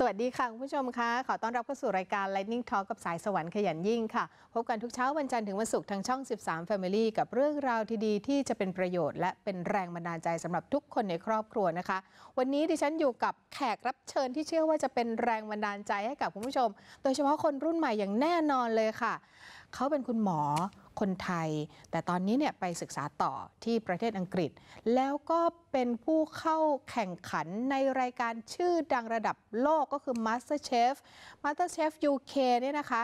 สวัสดีค่ะ คุณผู้ชมคะขอต้อนรับเข้าสู่รายการ Lightning Talk กับสายสวรรค์ขยันยิ่งค่ะ พบกันทุกเช้าวันจันทร์ถึงวันศุกร์ทางช่อง 13 Family กับเรื่องราวดีๆที่จะเป็นประโยชน์และเป็นแรงบันดาลใจสำหรับทุกคนในครอบครัวนะคะ วันนี้ดิฉันอยู่กับแขกรับเชิญที่เชื่อว่าจะเป็นแรงบันดาลใจให้กับคุณผู้ชม โดยเฉพาะคนรุ่นใหม่อย่างแน่นอนเลยค่ะเขาเป็นคุณหมอคนไทย แต่ตอนนี้เนี่ยไปศึกษาต่อที่ประเทศอังกฤษ แล้วก็เป็นผู้เข้าแข่งขันในรายการชื่อดังระดับโลกก็คือ MasterChef MasterChef UK เนี่ยนะคะ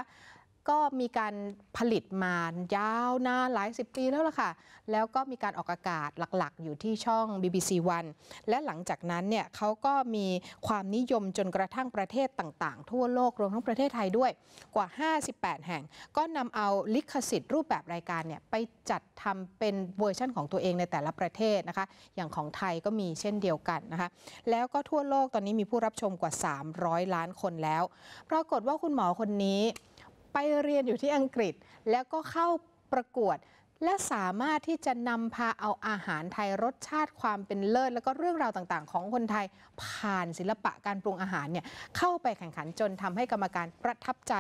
ก็มีการผลิตมายาวนานหลายสิบปีแล้วล่ะค่ะ แล้วก็มีการออกอากาศหลักๆ อยู่ที่ช่อง BBC One และหลังจากนั้นเนี่ยเขาก็มีความนิยมจนกระทั่งประเทศต่างๆ ทั่วโลก รวมทั้งประเทศไทยด้วยกว่า 58 แห่ง ก็นำเอาลิขสิทธิ์รูปแบบรายการเนี่ยไปจัดทำเป็นเวอร์ชันของตัวเองในแต่ละประเทศนะคะ อย่างของไทยก็มีเช่นเดียวกันนะคะ แล้วก็ทั่วโลกตอนนี้มีผู้รับชมกว่า 300 ล้านคนแล้ว ปรากฏว่าคุณหมอคนนี้ไปเรียนอยู่ที่อังกฤษแล้วก็เข้าประกวดและสามารถที่จะนำพาเอาอาหารไทยรสชาติความเป็นเลิศแล้วก็เรื่องราวต่าง ๆ ของคนไทยผ่านศิลปะการปรุงอาหารเนี่ยเข้าไปแข่งขันจนทำให้กรรมการประทับใจ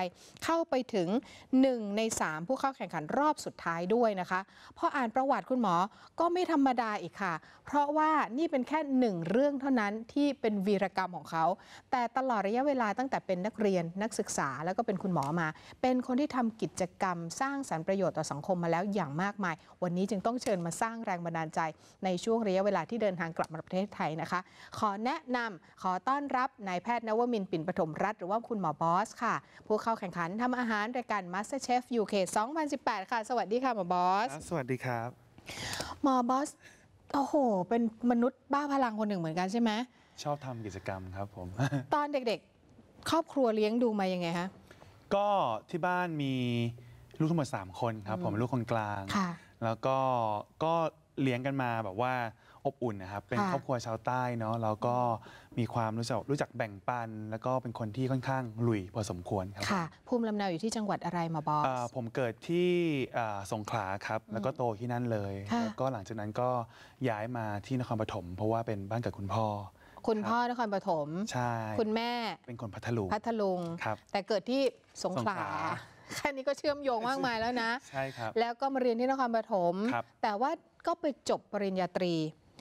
เข้าไปถึง1ใน3 ผู้เข้าแข่งขันรอบสุดท้ายด้วยนะคะพออ่านประวัติคุณหมอก็ไม่ธรรมดาอีกค่ะ เพราะว่านี่เป็นแค่หนึ่งเรื่องเท่านั้นที่เป็นวีรกรรมของเขา แต่ตลอดระยะเวลาตั้งแต่เป็นนักเรียนนักศึกษาแล้วก็เป็นคุณหมอมา เป็นคนที่ทำกิจกรรม สร้างสรรค์ประโยชน์ต่อสังคมมาแล้วอย่างมากากมายวันนี้จึงต้องเชิญมาสร้างแรงบันดาลใจในช่วงระยะเวลาที่เดินทางกลับมาประเทศไทยนะคะ ขอแนะนำขอต้อนรับนายแพทย์นวมินปิ่นปฐมรัตน์หรือว่าคุณหมอบอสค่ะผู้เข้าแข่งขันทำอาหาร รายการ Master Chef UK 2018 ค่ะ สวัสดีค่ะหมอบอส สวัสดีครับ หมอบอส โอ้โห เป็นมนุษย์บ้าพลังคนหนึ่งเหมือนกันใช่ไหมชอบทำกิจกรรมครับผมตอนเด็กๆครอบครัวเลี้ยงดูมายังไงคะก็ที่บ้านมีลูกทั้งหมด3คนครับ ผมเป็นลูกคนกลาง แล้วก็ก็เลี้ยงกันมาแบบว่าอบอุ่นนะครับ เป็นครอบครัวชาวใต้เนาะแล้วก็มีความรู้จักรู้จักแบ่งปัน แล้วก็เป็นคนที่ค่อนข้างลุยพอสมควรครับค่ะภูมิลำเนาอยู่ที่จังหวัดอะไรมาบอสผมเกิดที่สงขลาครับ แล้วก็โตที่นั่นเลย แล้วก็หลังจากนั้นก็ย้ายมาที่นครปฐมเพราะว่าเป็นบ้านเกิดคุณพ่อคุณพ่อนครปฐมใช่คุณแม่เป็นคนพัทลุงพัทลุงครับ แต่เกิดที่สงขลาสงขลาแค่นี้ก็เชื่อมโยงมากมายแล้วนะ ใช่ครับ แล้วก็มาเรียนที่นครปฐมแต่ว่าก็ไปจบปริญญาตรี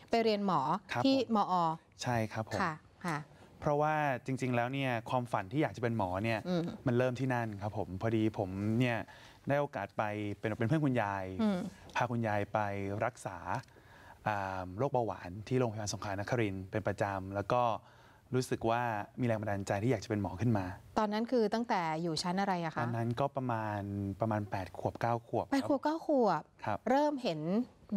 ไปเรียนหมอที่มอ ใช่ครับผมค่ะค่ะพราะว่าจริงๆแล้วเนี่ยความฝันที่อยากจะเป็นหมอเนี่ย มันเริ่มที่นั่นครับผมพอดีผมเนี่ยได้โอกาสไปเป็นเป็นเพื่อนคุณยาย พาคุณยายไปรักษาโรคเบาหวานที่โรงพยาบาลสงขลานครินเป็นประจำแล้วก็รู้สึกว่ามีแรงบันดาลใจที่อยากจะเป็นหมอขึ้นมา ตอนนั้นคือตั้งแต่อยู่ชั้นอะไรอะตคะอนนั้นก็ประมาณประมาณ 8 ขวบ9ขวบแปดขวบเก้าขวบครับเริ่มเห็น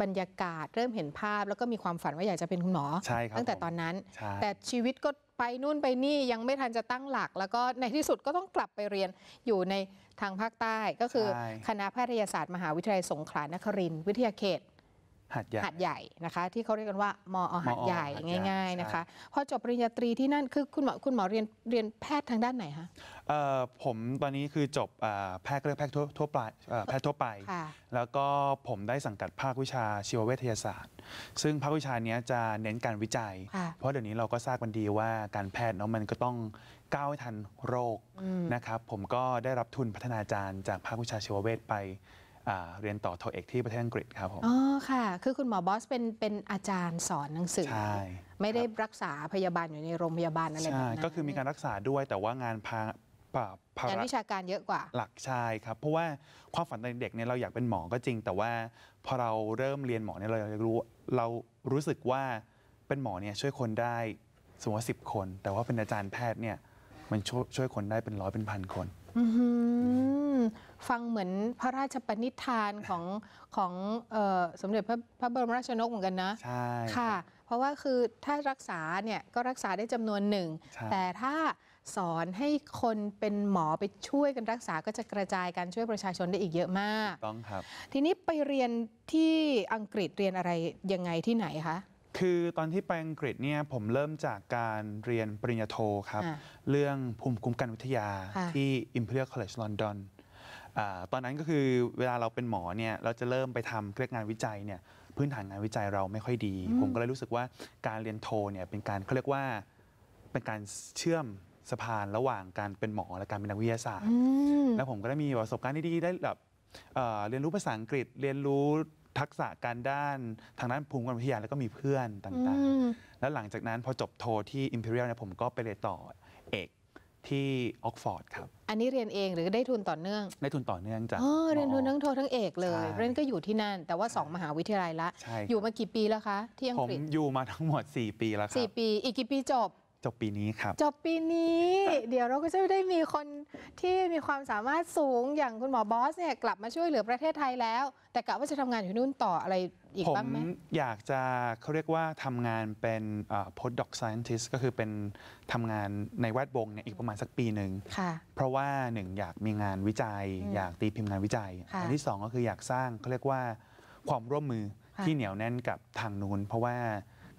บรรยากาศ เริ่มเห็นภาพแล้วก็มีความฝันว่าอยากจะเป็นคุณหมอใช่ครับตั้งแต่ตอนนั้น แต่ชีวิตก็ไปนู่นไปนี่ยังไม่ทันจะตั้งหลัก แล้วก็ในที่สุดก็ต้องกลับไปเรียนอยู่ในทางภาคใต้ ก็คือคณะแพทยศาสตร์ มหาวิทยาลัยสงขลานครินทร์วิทยาเขตหัดใหญ่หญนะคะ ที่เขาเรียกกันว่ามอหัดใหญ่ ง่ายๆนะคะ พอจบปริญญาตรีที่นั่น คือคุณหมอคุณหมอเรียนเรียนแพทย์ทางด้านไหนคะผมตอนนี้คือจบแพทย์เรียกแพทย์ทั่วไปแพทย์ทั่วไป แล้วก็ผมได้สังกัด ภาควิชาชีวเวชศาสตร์ ซึ่งภาควิชานี้จะเน้นการวิจัย เพราะเดี๋ยวนี้เราก็ทราบกันดีว่าการแพทย์เนาะมันก็ต้องก้าวทันโรคนะครับ ผมก็ได้รับทุนพัฒนาจารย์จากภาควิชาชีวเวชไปเรียนต่อ โทเอกที่ประเทศอังกฤษครับผมอ๋อค่ะคือคุณหมอบอสเป็นเป็นอาจารย์สอนหนังสือใช่ไม่ได้รักษาพยาบาลอยู่ในโรงพยาบาลอะไรแบบใช่นั้นก็คือมีการรักษาด้วยแต่ว่างานพาปาบภาการวิชาการเยอะกว่า หลักใชายครับ เพราะว่าความฝันตอนเด็กเนี่ยเราอยากเป็นหมอก็จริง แต่ว่าพอเราเริ่มเรียนหมอเนี่ยเราอยากรู้ เรารู้สึกว่าเป็นหมอเนี่ยช่วยคนได้สมมติว่าสิบคน แต่ว่าเป็นอาจารย์แพทย์เนี่ยมันช่วยช่วยคนได้เป็นร้อยเป็นพันคนอืือฟังเหมือนพระราชปณิธานของของสมเด็จพระพระบรมราชชนกเหมือนกันนะ ใช่ ค่ะ เพราะว่าคือถ้ารักษาเนี่ย ก็รักษาได้จำนวนหนึ่ง แต่ถ้าสอนให้คนเป็นหมอไปช่วยกันรักษา ก็จะกระจายการช่วยประชาชนได้อีกเยอะมาก ต้องครับ ทีนี้ไปเรียนที่อังกฤษเรียนอะไรยังไงที่ไหนคะ คือตอนที่ไปอังกฤษเนี่ยผมเริ่มจากการเรียนปริญญาโทครับ เรื่องภูมิคุ้มกันวิทยาที่ Imperial College London ตอนนั้นก็คือเวลาเราเป็นหมอเนี่ยเราจะเริ่มไปทำเครียกงานวิจัยเนี่ยพื้นฐานงานวิจัยเราไม่ค่อยดี ผมก็เลยรู้สึกว่าการเรียนโทเนี่ยเป็นการเขาเรียกว่าเป็นการเชื่อมสะพานระหว่างการเป็นหมอและการเป็นนักวิทยาศาสตร์ แล้วผมก็ได้มีประสบการณ์ที่ดีได้แบบเเรียนรู้ภาษาอังกฤษเรียนรู้ทักษะการด้านทางด้านภูมิวิทยาแล้วก็มีเพื่อนต่างๆแล้วหลังจากนั้นพอจบโทที่ Imperial เนี่ยผมก็ไปเรียนต่อเอกที่ออกฟอร์ดครับ อันนี้เรียนเองหรือได้ทุนต่อเนื่อง ได้ทุนต่อเนื่องจากอ๋อเรียนทุนทั้งโททั้งเอกเลย เรนก็อยู่ที่นั่น แต่ว่า 2 มหาวิทยาลัยละ อยู่มากี่ปีแล้วคะที่อังกฤษผมอยู่มาทั้งหมด 4 ปีแล้วครับสปี อีกกี่ปีจบจบปีนี้ครับ จบปีนี้เดี๋ยวเราก็จะได้มีคนที่มีความสามารถสูงอย่างคุณหมอบอสเนี่ยกลับมาช่วยเหลือประเทศไทยแล้ว แต่กะว่าจะทำงานอยู่นู่นต่ออะไรอีกบ้างไหมผมอยากจะเขาเรียกว่าทำงานเป็น postdoc scientist ก็คือเป็นทำงานในแวดวงเนี่ยอีกประมาณสักปีหนึ่ง เพราะว่าหนึ่งอยากมีงานวิจัย อยากตีพิมพ์งานวิจัย อันที่สองก็คืออยากสร้างเขาเรียกว่า ความร่วมมือที่เหนียวแน่นกับทางนู้นเพราะว่า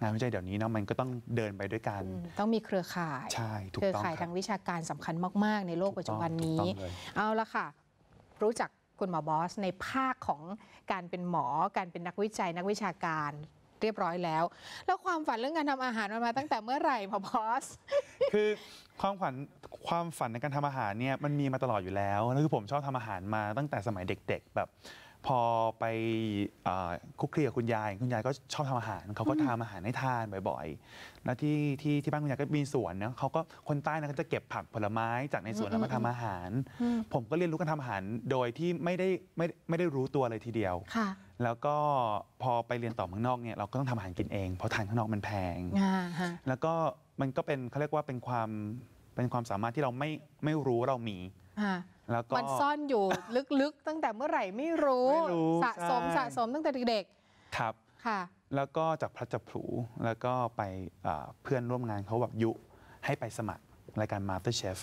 งานวิจัยเดี๋ยวนี้เนาะมันก็ต้องเดินไปด้วยกัน ต้องมีเครือข่ายใช่ถูกต้องเครือข่ายทางวิชาการสำคัญมาก ๆในโลกปัจจุบันนี้ เอาละค่ะรู้จักคุณหมอบอส ในภาคของการเป็นหมอ การเป็นนักวิจัย นักวิชาการเรียบร้อยแล้ว แล้วความฝันเรื่องการทำอาหารมันมาตั้งแต่เมื่อไหร่หมอบอสคือความฝันความฝันในการทำอาหารเนี่ยมันมีมาตลอดอยู่แล้วแล้วคือผมชอบทำอาหารมาตั้งแต่สมัยเด็ก ๆ แบบพอไปคุกคลีกับคุณยายคุณยายก็ชอบทำอาหารเขาก็ทำอาหารให้ทานบ่อยๆ แล้วที่ที่ที่บ้านคุณยายก็มีสวนเนาะเขาก็คนใต้นะก็จะเก็บผักผลไม้จากในสวนแล้วมาทำอาหาร ผมก็เรียนรู้การทำอาหารโดยที่ไม่ได้ไม่ไม่ได้รู้ตัวเลยทีเดียวแล้วก็พอไปเรียนต่อเมืองนอกเนี่ยเราก็ต้องทำอาหารกินเอง เพราะทานข้างนอกมันแพงแล้วก็มันก็เป็นเขาเรียกว่าเป็นความเป็นความสามารถที่เราไม่ไม่รู้เรามีแล้วก็มันซ่อนอยู่ลึกๆตั้งแต่เมื่อไหร่ไม่รู้รสะสมสะสมตั้งแต่เด็กครับ ค่ะ แล้วก็จากพระจับผูแล้วก็ไปเพื่อนร่วมงานเขาแบบยุให้ไปสมัครรายการมาสเตอร์เชฟ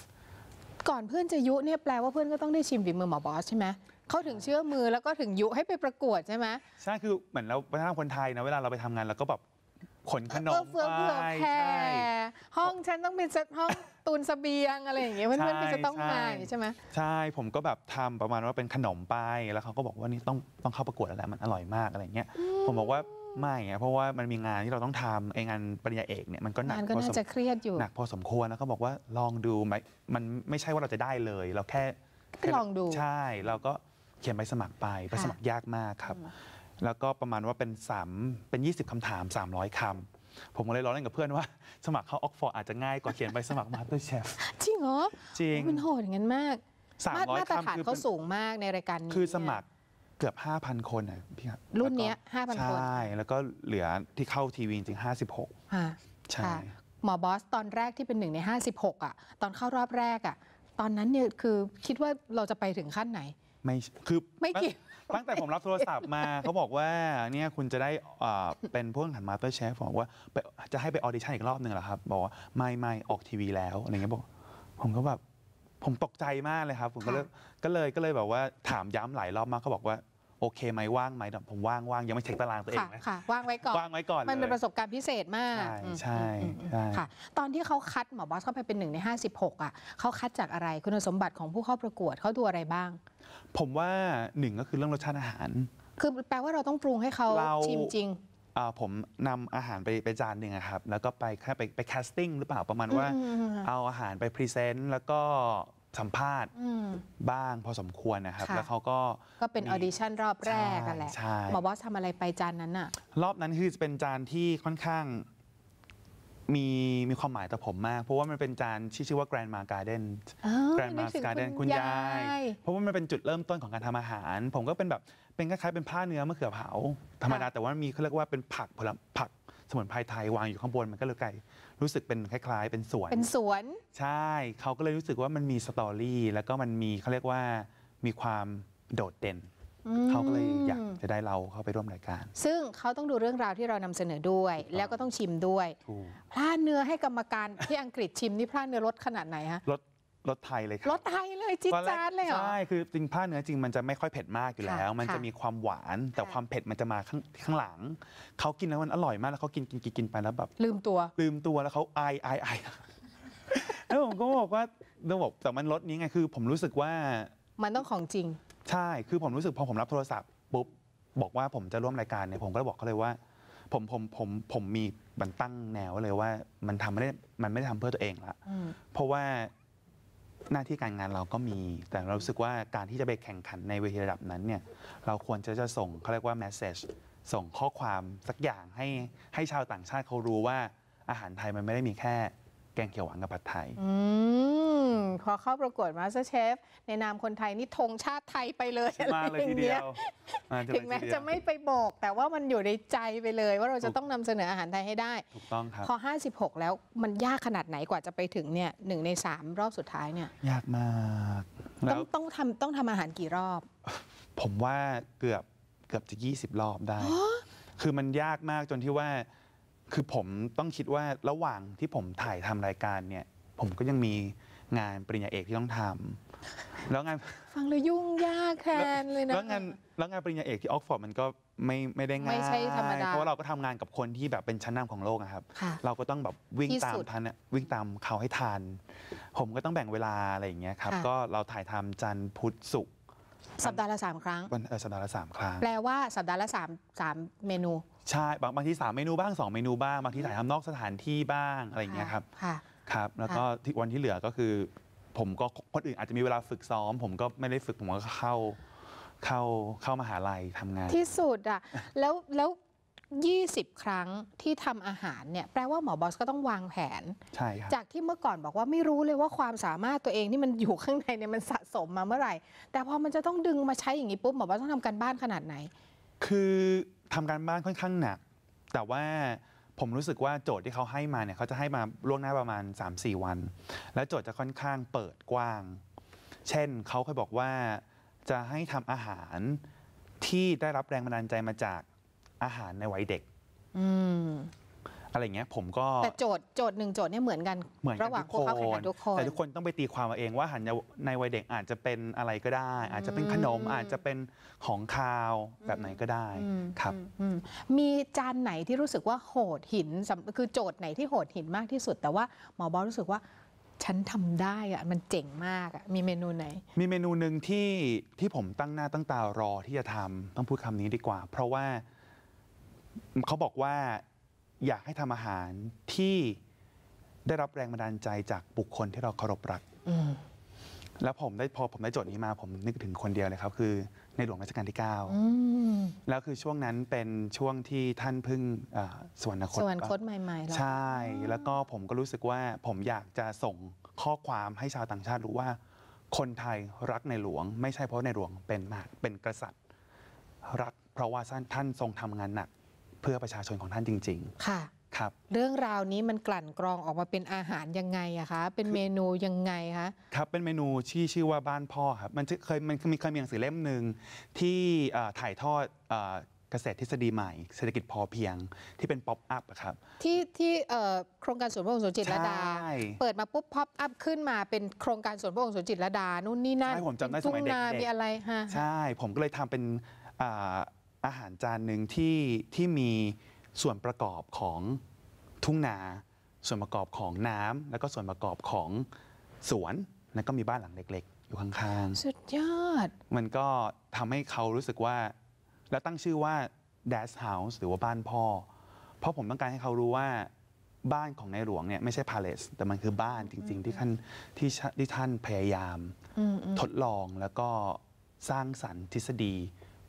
ก่อนเพื่อนจะยุเนี่ยแปลว่าเพื่อนก็ต้องได้ชิมฝีมือหมอบอสใช่ไหมเขาถึงเชื่อมือแล้วก็ถึงยุให้ไปประกวดใช่ไหมใช่คือเหมือนเราวปฒนคนไทยนะเวลาเราไปทำงานเราก็แบบขนขนมเฟื่องเฟื่องแ่ห้องฉันต้องเป็นห้องตูนสเบียงอะไรอย่างเงี้ยเพื่อนเพื่ก็จะต้องมาใช่ไหม ใช่ผมก็แบบทำประมาณว่าเป็นขนมไปแล้วเขาก็บอกว่านี่ต้องต้องเข้าประกวดแล้วแหละมันอร่อยมากอะไรเงี้ยผมบอกว่าไม่ เพราะว่ามันมีงานที่เราต้องทำไอ้งานปริญญาเอกเนี่ยมันก็หนักก็สมจะเครียดอยู่หนักพอสมควรแล้วก็บอกว่าลองดูไหมมันไม่ใช่ว่าเราจะได้เลย เราแค่ลองดูใช่เราก็เขียนใบสมัครไปใบสมัครยากมากครับแล้วก็ประมาณว่าเป็น3เป็น 20 คำถาม 300 คำ ผมก็เลยร้องเล่นกับเพื่อนว่า สมัครเข้าออกฟอร์ดอาจจะง่ายกว่าเขียนใบสมัครมาสเตอร์เชฟจริงเหรอจริงมันโหดอย่างนั้นมากสามร้อยคำมาตรฐานเขาสูงมากในรายการนี้ คือสมัครเกือบ 5,000 คนนะพี่ครับรุ่นนี้5,000 คน ใช่ แล้วก็เหลือที่เข้าทีวีจริง 56ใช่หมอบอสตอนแรกที่เป็นหนึ่งใน 56อ่ะตอนเข้ารอบแรกอ่ะ ตอนนั้นเนี่ยคือคิดว่าเราจะไปถึงขั้นไหนไม่คือไม่เกี่ยวตั้งแต่ผมรับโทรศัพท์มาเขาบอกว่าเนี่ยคุณจะได้เป็นผู้หขันมาเตอร์เชฟบอกว่าจะให้ไปออดิชั่นอีกรอบหนึ่งเหรอครับบอกว่า ไม่ไม่ออกทีวีแล้ว อะไรเงี้ยบอกผมก็แบบผมตกใจมากเลยครับผมก็เลยก็เลยก็เลยแบบว่าถามย้ำหลายรอบมากเขาบอกว่าโอเคไหมว่างไหมผมว่างว่างยังไม่เช็คตารางตัวเองนะค่ะ ว่างไว้ก่อนว่างไว้ก่อน มันเป็นประสบการณ์พิเศษมากใช่ใช่ค่ะตอนที่เขาคัดหมอบอสเข้าไปเป็นหนึ่งใน56อ่ะเขาคัดจากอะไรคุณสมบัติของผู้เข้าประกวดเขาดูอะไรบ้างผมว่าหนึ่งก็คือเรื่องรสชาติอาหาร คือแปลว่าเราต้องปรุงให้เขาเาชิมจริงผมนำอาหารไปไปจานหนึ่งครับ แล้วก็ไปแค่ไปไปแคสติ้งหรือเปล่าประมาณว่าเอาอาหารไปพรีเซนต์แล้วก็สัมภาษณ์บ้างพอสมควรนะครับ แล้วเขาก็ก็เป็นมออดิชั่นรอบแรกกันแหละ่หมอบอสทำอะไรไปจานนั้นอ่ะรอบนั้นคือจะเป็นจานที่ค่อนข้างมีมีความหมายต่อผมมาก เพราะว่ามันเป็นจาน่ชื่อว่าแกรนด์มา a r d ้าว Grandma นมาึง g a r d e คุณยายเพราะว่ามันเป็นจุดเริ่มต้นของการทำอาหาร ผมก็เป็นแบบเป็นคล้ายๆเป็นผ้าเนื้อมะเขือเผา ธรรมดาแต่ว่ามีเขาเรียกว่าเป็นผักผลผักสมุนไพรไทยวางอยู่ข้างบนมันก็เลยไกลรู้สึกเป็นคล้าย ๆ เป็นสวนเป็นสวนใช่เขาก็เลยรู้สึกว่ามันมีสตอรี่ แล้วก็มันมีเขาเรียกว่า มีความโดดเด่นเขาก็เลยอยากจะได้เราเข้าไปร่วมรายการ ซึ่งเขาต้องดูเรื่องราวที่เรานำเสนอด้วย แล้วก็ต้องชิมด้วยพลาดเนื้อให้กรรมการที่อังกฤษชิมนี่พลาดเนื้อรสขนาดไหนฮะรสรสไทยเลยครับรสไทยเลยจิ้จ้านเลยเหรอใช่ คือจริงผ้าเนื้อจริงมันจะไม่ค่อยเผ็ดมากอยู่แล้ว มันจะมีความหวานแต่ความเผ็ดมันจะมาข้างข้างหลัง เขากินแล้วมันอร่อยมากแล้วเขากินกินกินไปแล้วแบบลืมตัว ลืมตัวแล้วเขาไอไอไอแล้วผมก็บอกว่าเราบอกแต่มันรสนี้ไง คือผมรู้สึกว่า มันต้องของจริงใช่ คือผมรู้สึกพอ ผมรับโทรศัพท์ปุ๊บบอกว่าผมจะร่วมรายการเนี่ยผมก็เลยบอกเขาเลยว่า ผมผมผมผมมีบันตั้งแนวเลยว่ามันทำไม่ได้ มันไม่ได้ทำเพื่อตัวเองละ เพราะว่าหน้าที่การงานเราก็มี แต่เราสึกว่าการที่จะไปแข่งขันในเวทีระดับนั้นเนี่ยเราควรจะจะส่งเขาเรียกว่าแมสเซจส่งข้อความสักอย่างให้ให้ชาวต่างชาติเขารู้ว่าอาหารไทยมันไม่ได้มีแค่แกงเขียวหวานกับผัดไทยอพอเข้าประกวดมาสเตอร์เชฟ ในนามคนไทยนี่ธงชาติไทยไปเลยอะไรมาเลยอทีย่างเดีงี้ยว ถึงแม้จะไม่ไปบอก แต่ว่ามันอยู่ในใจไปเลยว่าเราจะต้องนำเสนออาหารไทยให้ได้ ถูกต้องครับ พอ56 แล้วมันยากขนาดไหนกว่าจะไปถึงเนี่ยหนึ่งในสามรอบสุดท้ายเนี่ย ยากมากต้องต้องทำต้องทำอาหารกี่รอบ ผมว่าเกือบเกือบจะ20 รอบได้ คือมันยากมากจนที่ว่าคือผมต้องคิดว่าระหว่างที่ผมถ่ายทำรายการเนี่ย ผมก็ยังมีงานปริญญาเอกที่ต้องทำ แล้วงานฟังเลยยุ่งยากแทนเลยนะแล้วงานแล้วงานปริญญาเอกที่ออกฟอร์ดมันก็ไม่ไม่ได้ง่ายเพราะว่าเราก็ทำงานกับคนที่แบบเป็นชั้นนำของโลกครับ เราก็ต้องแบบวิ่งตามทันวิ่งตามเขาให้ทันผมก็ต้องแบ่งเวลาอะไรอย่างเงี้ยครับก็เราถ่ายทำจันทร์พุธศุกร์สัปดาห์ละสามครั้งสัปดาห์ละสามครั้งแปลว่าสัปดาห์ละสามสามเมนูใช่บางบางทีสามเมนูบ้างสองเมนูบ้างบางทีถ่ายทำนอกสถานที่บ้างอะไรอย่างเงี้ยครับค่ะครับแล้วก็ที่วันที่เหลือก็คือ ผมก็คนอื่นอาจจะมีเวลาฝึกซ้อมผมก็ไม่ได้ฝึกผมก็เข้าเข้าเข้ามหาลัยทำงาน ที่สุดอ่ะแล้วแล้วยี่สิบครั้งที่ทำอาหารเนี่ยแปลว่าหมอบอสก็ต้องวางแผนใช่ครับจากที่เมื่อก่อนบอกว่าไม่รู้เลยว่าความสามารถตัวเองที่มันอยู่ข้างในเนี่ยมันสะสมมาเมื่อไหร่แต่พอมันจะต้องดึงมาใช้อย่างนี้ปุ๊บหมอบอสต้องทำการบ้านขนาดไหนคือทำการบ้านค่อนข้างหนัก แต่ว่าผมรู้สึกว่าโจทย์ที่เขาให้มาเนี่ย เขาจะให้มาล่วงหน้าประมาณ 3-4 วัน แล้วโจทย์จะค่อนข้างเปิดกว้าง เช่นเขาเคยบอกว่าจะให้ทำอาหารที่ได้รับแรงบันดาลใจมาจากอาหารในวัยเด็กอะไรเงี้ยผมก็แต่โจทย์โจทย์หนึ่งโจทย์เนี่ยเหมือนกันเหมือนระหว่างันทุกคนแต่ทุกคนต้องไปตีความเอาเองว่าหันในวัยเด็กอาจจะเป็นอะไรก็ได้ อาจจะเป็นขนมอาจจะเป็นของคาวแบบไหนก็ได้ครับมีจานไหนที่รู้สึกว่าโหดหินคือโจทย์ไหนที่โหดหินมากที่สุด แต่ว่าหมอบอรู้สึกว่า ฉันทำได้อะมันเจ๋งมากอะมีเมนูไหน มีเมนูหนึ่งที่ที่ผมตั้งหน้าตั้งตารอที่จะทำต้องพูดคำนี้ดีกว่า เพราะว่าเขาบอกว่าอยากให้ทำอาหารที่ได้รับแรงบันดาลใจจากบุคคลที่เราเคารพรัก แล้วผมได้พอผมได้โจทย์นี้มาผมนึกถึงคนเดียวเลยครับคือในหลวงรัชกาลที่ 9 แล้วคือช่วงนั้นเป็นช่วงที่ท่านพึ่งสวรรคตสวรรคตใหม่ๆใช่ แล้วก็ผมก็รู้สึกว่าผมอยากจะส่งข้อความให้ชาวต่างชาติรู้ว่า คนไทยรักในหลวง ไม่ใช่เพราะในหลวงเป็นมากเป็นกษัตริย์รักเพราะว่าท่านทรงทำงานหนักเพื่อประชาชนของท่านจริงๆ ค่ะครับเรื่องราวนี้มันกลั่นกรองออกมาเป็นอาหารยังไงอะคะเป็นเมนูยังไงคะครับเป็นเมนูที่ชื่อว่าบ้านพ่อครับมันเคยมันมีเคยมีหนังสือเล่มหนึ่งที่ถ่ายทอดเกษตรทฤษฎีใหม่เศรษฐกิจพอเพียงที่เป็นป๊อปอัพครับที่ที่โครงการสวนพระองค์สวนจิตรดา เปิดมาปุ๊บป๊อปอัพขึ้นมาเป็นโครงการสวนพระองค์สวนจิตรดานู่นนี่นั่นใช่ผมจำได้สมัยเด็กๆอะไระใช่ผมก็เลยทำเป็นอาหารจานหนึ่งที่ที่มีส่วนประกอบของทุ่งนาส่วนประกอบของน้ำ แล้วก็ส่วนประกอบของสวนแล้วก็มีบ้านหลังเล็กๆ อยู่ข้างๆสุดยอด มันก็ทำให้เขารู้สึกว่าแล้วตั้งชื่อว่า d a s House หรือว่าบ้านพ่อเพราะผมต้องการให้เขารู้ว่าบ้านของนายหลวงเนี่ยไม่ใช่พาเล e แต่มันคือบ้านจริง ๆที่ท่านที่ที่ท่านพยายามทดลองแล้วก็สร้างสรรค์ทฤษฎี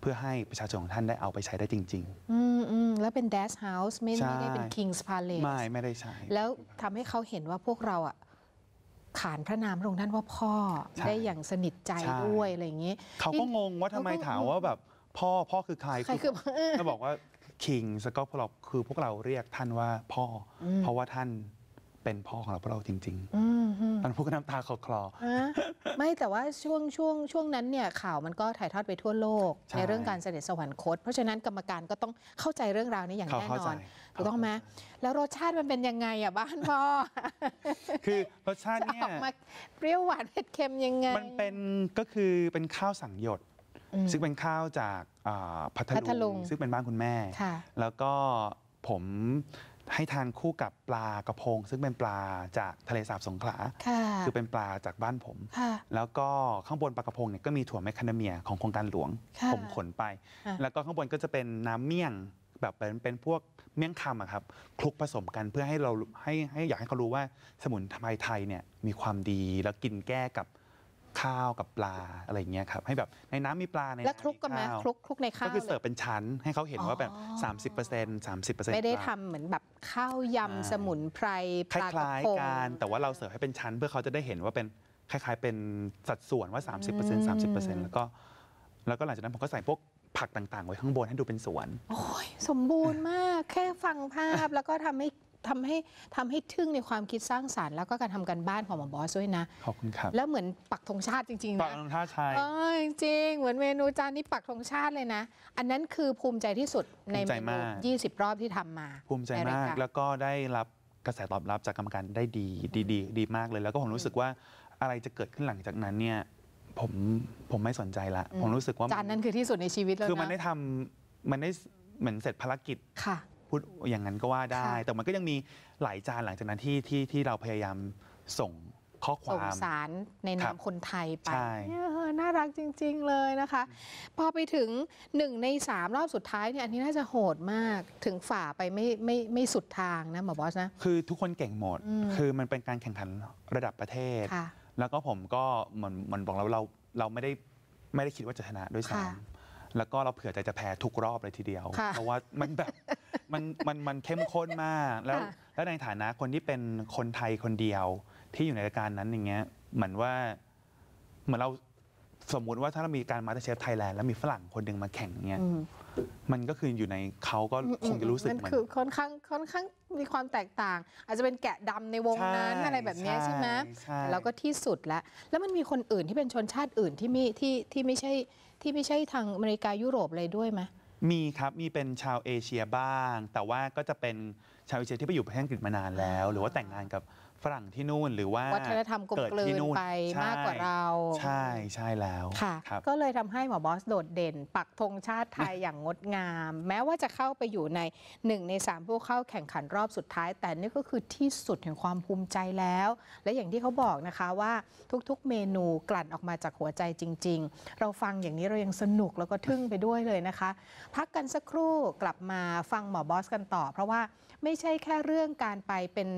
พื่อให้ประชาชนของท่านได้เอาไปใช้ได้จริง ๆ อืมอืมแล้วเป็นเดสเฮาส์ไม่ไม่ได้เป็นคิงส์พาเลสไม่ไม่ได้ใช้ แล้วทำให้เขาเห็นว่าพวกเราอ่ะขานพระนามลองค์ท่านว่าพ่อได้อย่างสนิทใจใด้วย อะไรอย่างนี้ เขาก็งงว่าทำไมถามว่าแบบพ่อพ่อคือใครใครคือพ่อเขาบอกว่าคิงสก็พวกคือพวกเราเรียกท่านว่าพ่อ เพราะว่าท่านเป็นพ่อของเราพวกเราจริงๆมันพูดก็น้ำตาคลอคลอไม่แต่ว่าช่วงช่วงช่วงนั้นเนี่ยข่าวมันก็ถ่ายทอดไปทั่วโลกใในเรื่องการเสด็จสวรรคต เพราะฉะนั้นกรรมการก็ต้องเข้าใจเรื่องราวนี้อย่างแน่นอน ถูกต้องไหมแล้วรสชาติมันเป็นยังไงอ่ะบ้านพ่อ คือรสชาติเนี่ยออกมาเปรี้ยวหวานเผ็ดเค็มยังไง มันเป็นก็คือเป็นข้าวสังหยดซึ่งเป็นข้าวจากพัทลุงซึ่งเป็นบ้านคุณแม่ แล้วก็ผมให้ทานคู่กับปลากระพงซึ่งเป็นปลาจากทะเลสาบสงขลาคือเป็นปลาจากบ้านผม แล้วก็ข้างบนปลากระพงเนี่ยก็มีถั่วแมคคาเดเมียของโครงการหลวงผมขนไป แล้วก็ข้างบนก็จะเป็นน้ำเมี่ยงแบบเป็นเป็นพวกเมี่ยงคำอะครับคลุกผสมกันเพื่อให้เราให้ให้อยากให้เขารู้ว่าสมุนไพรไทยเนี่ยมีความดีแล้วกินแก้กับข้าวกับปลาอะไรเงี้ยครับให้แบบในน้ำมีปลาในแล้วคลุกกันไหมคลุกคลุกในข้าวก็คือเสิร์ฟเป็นชั้นให้เขาเห็นว่าแบบ 30% 30%ไม่ได้ทำเหมือนแบบข้าวยำสมุนไพรปลาายกันแต่ว่าเราเสิร์ฟให้เป็นชั้น เพื่อเขาจะได้เห็นว่าเป็นคล้าย ๆเป็นสัดส่วนว่า 30% 30%แล้วก็แล้วก็หลังจากนั้นผมก็ใส่พวกผักต่างๆ ไว้ข้างบนให้ดูเป็นสวนโอ้ยสมบูรณ์มากแค่ฟังภาพแล้วก็ทำให้ทำให้ทำให้ทึ่งในความคิดสร้างสารรค์แล้วก็การทำการบ้านของหมอบอสด้วยนะขอบคุณครับ แล้วเหมือนปักธงชาติจริงๆนะปักธงชาติชายเออจริงเหมือนเมนูจานนี้ปักธงชาติเลยนะอันนั้นคือภูมิใจที่สุดในเมนูยี่สนู20รอบที่ทำมาภูมิใจมากแล้วก็ได้รับกระแสตอบรับจากกรรมการได้ดีดีดีดีมากเลยแล้วก็ผมรู้สึกว่าอะไรจะเกิดขึ้นหลังจากนั้นเนี่ย ผมผมไม่สนใจละผมรู้สึกว่าจานนั้นคือที่สุดในชีวิตแล้วคือมันได้ทํทำมันได้เหมือนเสร็จภารกิจค่ะูดอย่างนั้นก็ว่าได้ แต่มันก็ยังมีหลายจานหลังจากนั้นที่ที่ที่เราพยายามส่งข้อความสงสารในนามคนไทยไปน่ารักจริง ๆ เลยนะคะ พอไปถึงหนึ่งในสามรอบสุดท้ายเนี่ยอันนี้น่าจะโหดมากถึงฝ่าไปไม่ไม่ไม่สุดทางนะหมอบอส นะ คือทุกคนเก่งหมด คือมันเป็นการแข่งขันระดับประเทศ แล้วก็ผมก็เหมือนมันบอกแล้วเราเราไม่ได้ไม่ได้คิดว่าจะชนะด้วยซ้ำแล้วก็เราเผื่อใจจะแพ้ทุกรอบเลยทีเดียว เพราะว่ามันแบบ มันมันมันเข้มข้นมาก แล้วแล้วในฐานะคนที่เป็นคนไทยคนเดียวที่อยู่ในรายการนั้นอย่างเงี้ยเหมือนว่าเหมือนเราสมมุติว่าถ้าเรามีการมาเตอร์เชฟไทยแลนด์ แล้วมีฝรั่งคนหนึ่งมาแข่งเงี้ยมันก็คืออยู่ในเขาก็คงจะรู้สึกมันคือค่อนข้างค่อนข้างมีความแตกต่าง อาจจะเป็นแกะดำในวงนั้นอะไรแบบนี้ใช่ไหมแล้วก็ที่สุดแล้วแล้วมันมีคนอื่นที่เป็นชนชาติอื่นที่มีที่ที่ไม่ใช่ที่ไม่ใช่ทางอเมริกายุโรปเลยด้วยไหมมีครับมีเป็นชาวเอเชียบ้าง แต่ว่าก็จะเป็นชาวเอเชียที่ไปอยู่ประเทศอังกฤษมานานแล้ว หรือว่าแต่งงานกับฝรั่งที่นู่นหรือว่าวัฒนธรรมกลมกลืนไปมากกว่าเรา ใช่ใช่แล้วค่ะ ก็เลยทำให้หมอบอสโดดเด่นปักธงชาติไทยอย่างงดงาม แม้ว่าจะเข้าไปอยู่ในหนึ่งในสามผู้เข้าแข่งขันรอบสุดท้ายแต่นี่ก็คือที่สุดแห่งความภูมิใจแล้ว และอย่างที่เขาบอกนะคะว่าทุกๆเมนูกลั่นออกมาจากหัวใจจริง ๆ เราฟังอย่างนี้เรายังสนุกแล้วก็ทึ่งไปด้วยเลยนะคะ พักกันสักครู่กลับมาฟังหมอบอส กันต่อ เพราะว่าไม่ใช่แค่เรื่องการไปเป็น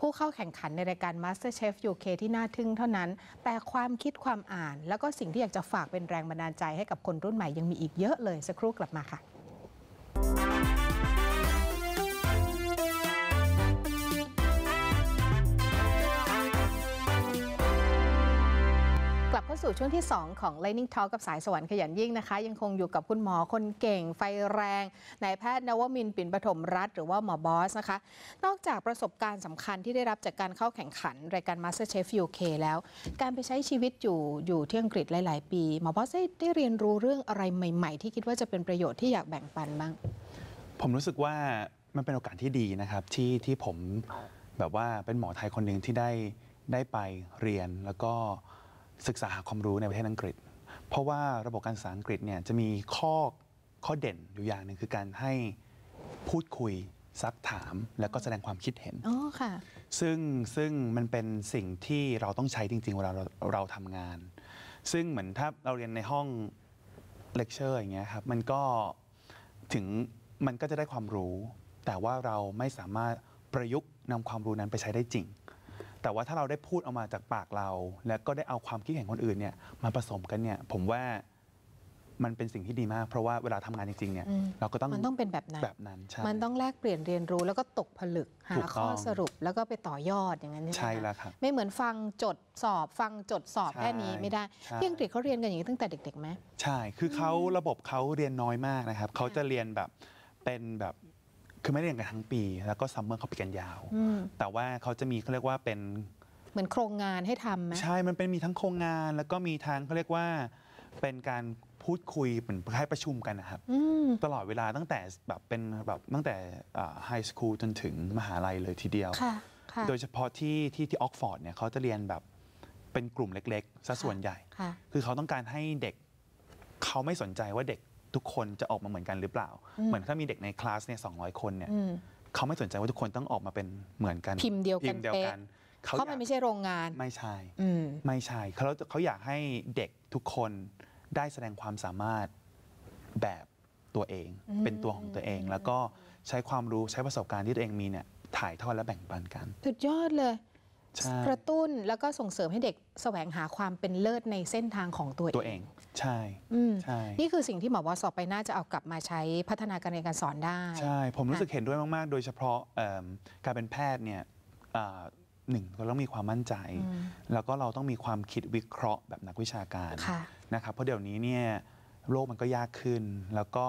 ผู้เข้าแข่งขันในรายการ MasterChef UK ที่น่าทึ่งเท่านั้น แต่ความคิดความอ่าน แล้วก็สิ่งที่อยากจะฝากเป็นแรงบันดาลใจให้กับคนรุ่นใหม่ยังมีอีกเยอะเลยสักครู่กลับมาค่ะาสู่ช่วงที่ 2 ของ Lightning Talk กับสายสวรรค์ขยันยิ่งนะคะ ยังคงอยู่กับคุณหมอคนเก่งไฟแรงนายแพทย์นวมินปิ่นปฐมรัตหรือว่าหมอบอสนะคะ นอกจากประสบการณ์สำคัญที่ได้รับจากการเข้าแข่งขันรายการ MasterChef UK แล้ว การไปใช้ชีวิตอยู่อยู่ที่อังกฤษหลาย ๆ ปีหมอบอสได้ได้เรียนรู้เรื่องอะไรใหม่ ๆ ที่คิดว่าจะเป็นประโยชน์ที่อยากแบ่งปันบ้างผมรู้สึกว่ามันเป็นโอกาสที่ดีนะครับที่ที่ผมแบบว่าเป็นหมอไทยคนหนึ่งที่ได้ได้ไปเรียนแล้วก็ศึกษาหาความรู้ในประเทศอังกฤษ เพราะว่าระบบการสึกาอังกฤษเนี่ยจะมีข้อข้อเด่นอยู่อย่างหนึ่งคือการให้พูดคุยซักถาม แล้วก็แสดงความคิดเห็น อ๋อค่ะ ซึ่งซึ่งมันเป็นสิ่งที่เราต้องใช้จริงๆ เวลาเราเราทำงาน ซึ่งเหมือนถ้าเราเรียนในห้องเลคเชอร์อย่างเงี้ยครับ มันก็ ถึง มันก็จะได้ความรู้ แต่ว่าเราไม่สามารถประยุกต์นำความรู้นั้นไปใช้ได้จริงแต่ว่าถ้าเราได้พูดออกมาจากปากเรา แล้วก็ได้เอาความคิดเห็นคนอื่นเนี่ยมาผสมกันเนี่ยผมว่ามันเป็นสิ่งที่ดีมาก เพราะว่าเวลาทำงานจริงๆเนี่ยเราก็ต้องมันต้องเป็นแบบนั้นแบบนั้นใช่ มันต้องแลกเปลี่ยนเรียนรู้ แล้วก็ตกผลึกหาข้อสรุปแล้วก็ไปต่อยอดอย่างนั้นใช่ไหมใช่แล้วครับไม่เหมือนฟังจดสอบฟังจดสอบแค่นี้ไม่ได้ที่อังกฤษเขาเรียนกันอย่างนี้ตั้งแต่เด็กๆไหมใช่คือเขาระบบเขาเรียนน้อยมากนะครับเขาจะเรียนแบบเป็นแบบคือไม่ได้ยนกันทั้งปี แล้วก็ซัมเมอร์เขาปิดกันยาว แต่ว่าเขาจะมีเขาเรียกว่าเป็นเหมือนโครงงานให้ทำไหมใช่มันเป็นมีทั้งโครงงาน แล้วก็มีทางเขาเรียกว่า เป็นการพูดคุยเหมือนคล้ายประชุมกันนะครับตลอดเวลาตั้งแต่แบบเป็นแบบตั้งแต่ไฮสคูลจนถึงมหาลัยเลยทีเดียวค่ะค่ะโดยเฉพาะที่ที่ที่ออกฟอร์ดเนี่ยเขาจะเรียนแบบเป็นกลุ่มเล็กๆซะส่วนใหญ่คือเขาต้องการให้เด็กเขาไม่สนใจว่าเด็กทุกคนจะออกมาเหมือนกันหรือเปล่า เหมือนถ้ามีเด็กในคลาสเนี่ยสองคนเนี่ยเขาไม่สนใจว่าทุกคนต้องออกมาเป็นเหมือนกันพิมพ์เดียวกันเปเขามัน ไม่ใช่โรงงานไม่ใช่ไม่ใช่เขาเขาอยากให้เด็กทุกคนได้แสดงความสามารถแบบตัวเอง เป็นตัวของตัวเอง แล้วก็ใช้ความรู้ ใช้ประสบการณ์ที่ตัวเองมีเนี่ย ถ่ายทอดและแบ่งปันกันสุดยอดเลยกระตุ้นแล้วก็ส่งเสริมให้เด็กแสวงหาความเป็นเลิศในเส้นทางของตัวเองตัวเองใช่ ใช่ นี่คือสิ่งที่หมอวสอบไปน่าจะเอากลับมาใช้พัฒนาการเรียนการสอนได้ ใช่ ผมรู้สึกเห็นด้วยมาก ๆ โดยเฉพาะการเป็นแพทย์เนี่ยหนึ่งเราต้องมีความมั่นใจ แล้วก็เราต้องมีความคิดวิเคราะห์แบบนักวิชาการนะครับ เพราะเดี๋ยวนี้เนี่ยโลกมันก็ยากขึ้นแล้วก็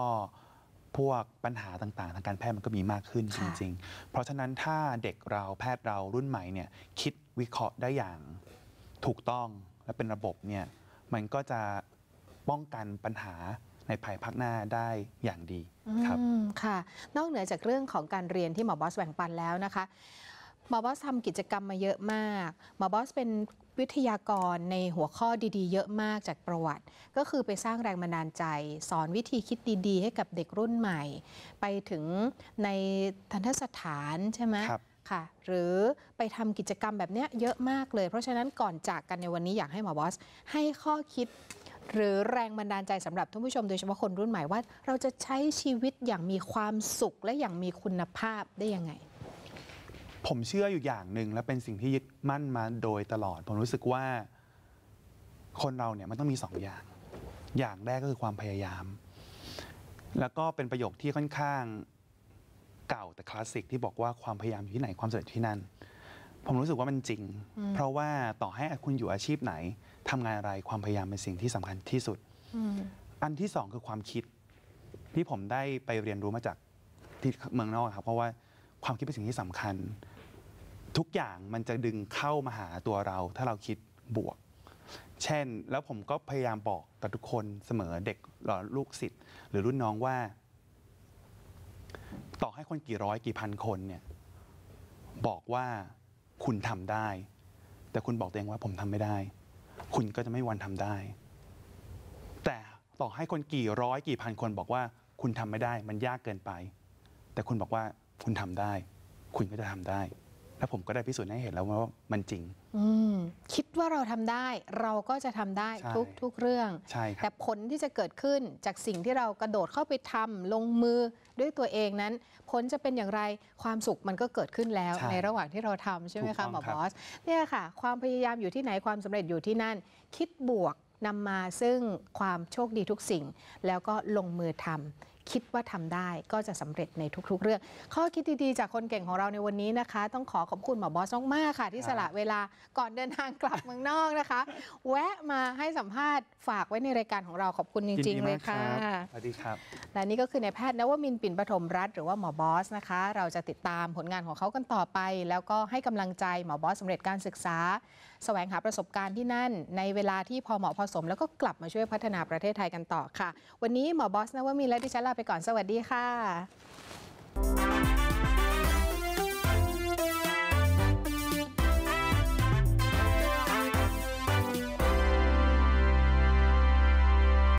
พวกปัญหาต่างๆ ทางการแพทย์มันก็มีมากขึ้นจริงๆ เพราะฉะนั้นถ้าเด็กเราแพทย์เรารุ่นใหม่เนี่ยคิดวิเคราะห์ได้อย่างถูกต้องและเป็นระบบเนี่ยมันก็จะป้องกันปัญหาในภายภาคหน้าได้อย่างดีครับค่ะ นอกเหนือจากเรื่องของการเรียนที่หมอบอสแบ่งปันแล้วนะคะหมอบอสทำกิจกรรมมาเยอะมากหมอบอสเป็นวิทยากรในหัวข้อดีๆ เยอะมากจากประวัติ ก็คือไปสร้างแรงบันดาลใจสอนวิธีคิดดีๆ ให้กับเด็กรุ่นใหม่ ไปถึงในทันทสถานใช่ไหมค่ะหรือไปทำกิจกรรมแบบนี้เยอะมากเลย เพราะฉะนั้นก่อนจากกันในวันนี้อยากให้หมอบอสให้ข้อคิด หรือแรงบันดาลใจสำหรับท่านผู้ชมโดยเฉพาะคนรุ่นใหม่ว่า เราจะใช้ชีวิตอย่างมีความสุขและอย่างมีคุณภาพได้ยังไงผมเชื่ออยู่อย่างหนึ่งและเป็นสิ่งที่ยึดมั่นมาโดยตลอด ผมรู้สึกว่าคนเราเนี่ยมันต้องมีสองอย่าง อย่างแรกก็คือความพยายาม แล้วก็เป็นประโยคที่ค่อนข้างเก่าแต่คลาสสิกที่บอกว่าความพยายามอยู่ที่ไหนความสำเร็จที่นั่นผมรู้สึกว่ามันจริง เพราะว่าต่อให้คุณอยู่อาชีพไหน ทำงานอะไรความพยายามเป็นสิ่งที่สำคัญที่สุดอันที่สองคือความคิดที่ผมได้ไปเรียนรู้มาจากที่เมืองนอกครับเพราะว่าความคิดเป็นสิ่งที่สำคัญทุกอย่างมันจะดึงเข้ามาหาตัวเราถ้าเราคิดบวก เช่น แล้วผมก็พยายามบอกกับทุกคนเสมอเด็กหรือลูกศิษย์หรือรุ่นน้องว่าต่อให้คนกี่ร้อยกี่พันคนเนี่ยบอกว่าคุณทำได้ แต่คุณบอกตัวเองว่าผมทำไม่ได้ คุณก็จะไม่วันทำได้ แต่ต่อให้คนกี่ร้อยกี่พันคนบอกว่าคุณทำไม่ได้ มันยากเกินไป แต่คุณบอกว่าคุณทำได้ คุณก็จะทำได้แล้วผมก็ได้พิสูจน์ให้เห็นแล้วว่ามันจริงอคิดว่าเราทำได้เราก็จะทำได้ทุกทุกเรื่องใช่แต่ผลที่จะเกิดขึ้นจากสิ่งที่เรากระโดดเข้าไปทำลงมือด้วยตัวเองนั้น ผลจะเป็นอย่างไรความสุขมันก็เกิดขึ้นแล้วใในระหว่างที่เราทำใช่ไหมคะหมอบบอสเนี่ยค่ะ ความพยายามอยู่ที่ไหนความสำเร็จอยู่ที่นั่น คิดบวกนำมาซึ่งความโชคดีทุกสิ่ง แล้วก็ลงมือทำคิดว่าทำได้ก็จะสำเร็จในทุก ๆ เรื่องข้อคิดดีๆ จากคนเก่งของเราในวันนี้นะคะ ต้องขอขอบคุณหมอบอสมากค่ะ ที่สละเวลาก่อนเดินทางกลับเมืองนอกนะคะ แวะมาให้สัมภาษณ์ฝากไว้ในรายการของเราขอบคุณจริง ๆ เลยค่ะสวัสดีครับและนี่ก็คือในแพทย์นวมินปิ่นปฐมรัตน์หรือว่าหมอบอสนะคะ เราจะติดตามผลงานของเขากันต่อไป แล้วก็ให้กำลังใจหมอบอสสาเร็จการศึกษาแสวงหาประสบการณ์ที่นั่น ในเวลาที่พอเหมาะพอสม แล้วก็กลับมาช่วยพัฒนาประเทศไทยกันต่อค่ะ วันนี้หมอบอสนะว่ามีและดิฉันลาไปก่อนสวัสดีค่ะ